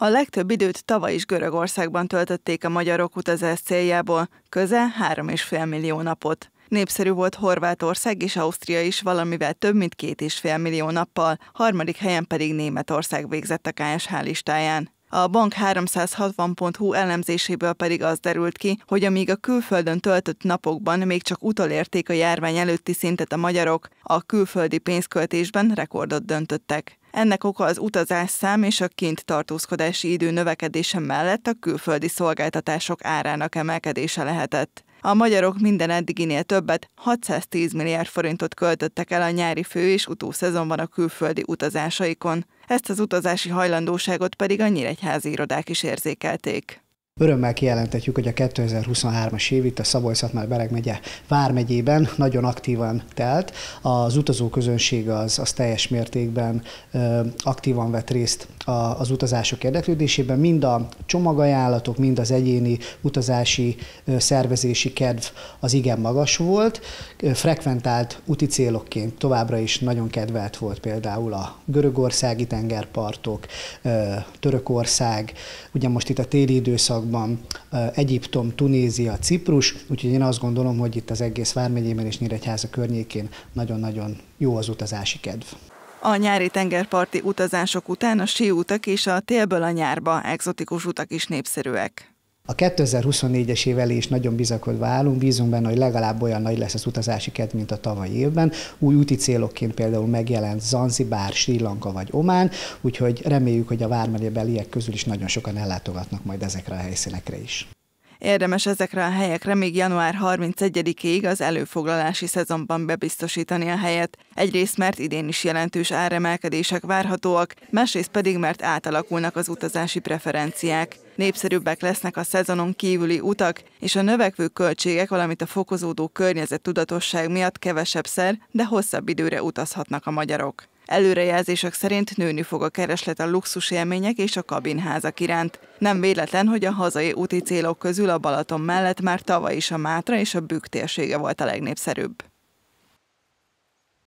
A legtöbb időt tavaly is Görögországban töltötték a magyarok utazás céljából, közel 3,5 millió napot. Népszerű volt Horvátország és Ausztria is valamivel több mint 2,5 millió nappal, harmadik helyen pedig Németország végzett a KSH listáján. A bank 360.hu elemzéséből pedig az derült ki, hogy amíg a külföldön töltött napokban még csak utolérték a járvány előtti szintet a magyarok, a külföldi pénzköltésben rekordot döntöttek. Ennek oka az szám és a kint tartózkodási idő növekedése mellett a külföldi szolgáltatások árának emelkedése lehetett. A magyarok minden eddiginél többet, 610 milliárd forintot költöttek el a nyári fő és utószezonban a külföldi utazásaikon. Ezt az utazási hajlandóságot pedig a nyíregyházi irodák is érzékelték. Örömmel kijelenthetjük, hogy a 2023-as év itt a szabolcs bereg megye Vármegyében nagyon aktívan telt. Az utazóközönség az, az teljes mértékben ö, aktívan vett részt a, az utazások érdeklődésében. Mind a csomagajánlatok, mind az egyéni utazási ö, szervezési kedv az igen magas volt. Ö, frekventált úti célokként továbbra is nagyon kedvelt volt például a görögországi tengerpartok, ö, Törökország. Ugye most itt a téli időszak országokban Egyiptom, Tunézia, Ciprus, úgyhogy én azt gondolom, hogy itt az egész Vármegyében és Nyíregyháza környékén nagyon-nagyon jó az utazási kedv. A nyári tengerparti utazások után a síútak és a télből a nyárba exotikus utak is népszerűek. A 2024-es év elé is nagyon bizakodva állunk, bízunk benne, hogy legalább olyan nagy lesz az utazási kedv, mint a tavalyi évben. Új úti célokként például megjelent Zanzibár, Sri Lanka vagy Omán, úgyhogy reméljük, hogy a beliek közül is nagyon sokan ellátogatnak majd ezekre a helyszínekre is. Érdemes ezekre a helyekre még január 31-ig az előfoglalási szezonban bebiztosítani a helyet. Egyrészt, mert idén is jelentős áremelkedések várhatóak, másrészt pedig, mert átalakulnak az utazási preferenciák. Népszerűbbek lesznek a szezonon kívüli utak, és a növekvő költségek, valamint a fokozódó környezet tudatosság miatt kevesebbszer, de hosszabb időre utazhatnak a magyarok. Előrejelzések szerint nőni fog a kereslet a luxus élmények és a kabinházak iránt. Nem véletlen, hogy a hazai úti célok közül a Balaton mellett már tavaly is a Mátra és a Bükk térsége volt a legnépszerűbb.